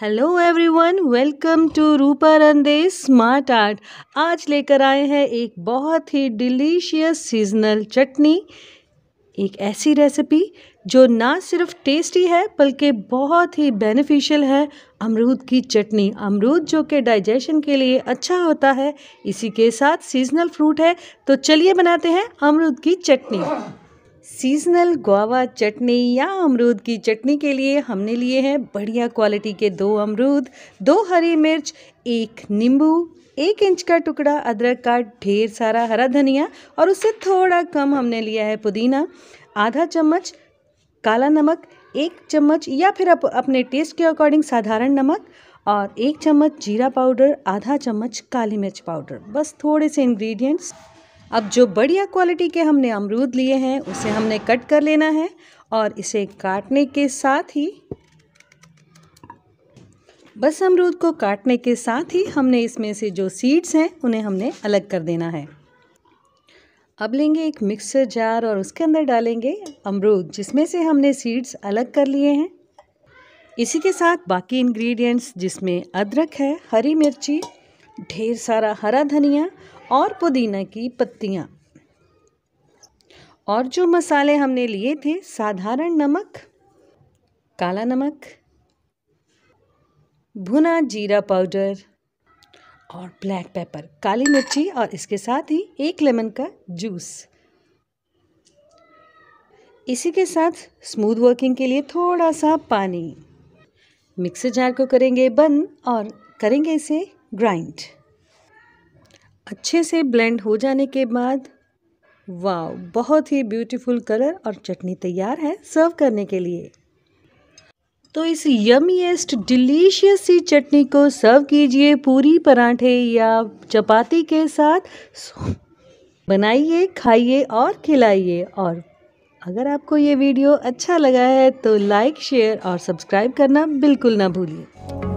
hello everyone welcome to Rupa Rande smart art आज लेकर आए हैं एक बहुत ही डिलीशियस सीजनल चटनी एक ऐसी रेसिपी जो ना सिर्फ टेस्टी है बल्कि बहुत ही बेनिफिशियल है अमरूद की चटनी अमरूद जो कि डाइजेशन के लिए अच्छा होता है इसी के साथ सीजनल फ्रूट है तो चलिए बनाते हैं अमरूद की चटनी सीजनल गुआवा चटनी या अमरूद की चटनी के लिए हमने लिए हैं बढ़िया क्वालिटी के दो अमरूद दो हरी मिर्च एक नींबू एक इंच का टुकड़ा अदरक का ढेर सारा हरा धनिया और उससे थोड़ा कम हमने लिया है पुदीना आधा चम्मच काला नमक एक चम्मच या फिर आप अपने टेस्ट के अकॉर्डिंग साधारण नमक और एक चम्मच जीरा पाउडर आधा चम्मच काली मिर्च पाउडर बस थोड़े से इंग्रेडिएंट्स अब जो बढ़िया क्वालिटी के हमने अमरूद लिए हैं उसे हमने कट कर लेना है और इसे काटने के साथ ही बस अमरूद को काटने के साथ ही हमने इसमें से जो सीड्स हैं उन्हें हमने अलग कर देना है अब लेंगे एक मिक्सर जार और उसके अंदर डालेंगे अमरूद जिसमें से हमने सीड्स अलग कर लिए हैं इसी के साथ बाकी इंग्रेडिएंट्स जिसमें अदरक है हरी मिर्ची ढेर सारा हरा धनिया और पुदीना की पत्तियाँ और जो मसाले हमने लिए थे साधारण नमक काला नमक भुना जीरा पाउडर और ब्लैक पेपर काली मिर्ची और इसके साथ ही एक लेमन का जूस इसी के साथ स्मूथ वर्किंग के लिए थोड़ा सा पानी मिक्सर जार को करेंगे बंद और करेंगे इसे ग्राइंड अच्छे से ब्लेंड हो जाने के बाद वाह बहुत ही ब्यूटीफुल कलर और चटनी तैयार है सर्व करने के लिए तो इस यमीएस्ट डिलीशियस सी चटनी को सर्व कीजिए पूरी पराठे या चपाती के साथ बनाइए खाइए और खिलाइए और अगर आपको ये वीडियो अच्छा लगा है तो लाइक शेयर और सब्सक्राइब करना बिल्कुल ना भूलिए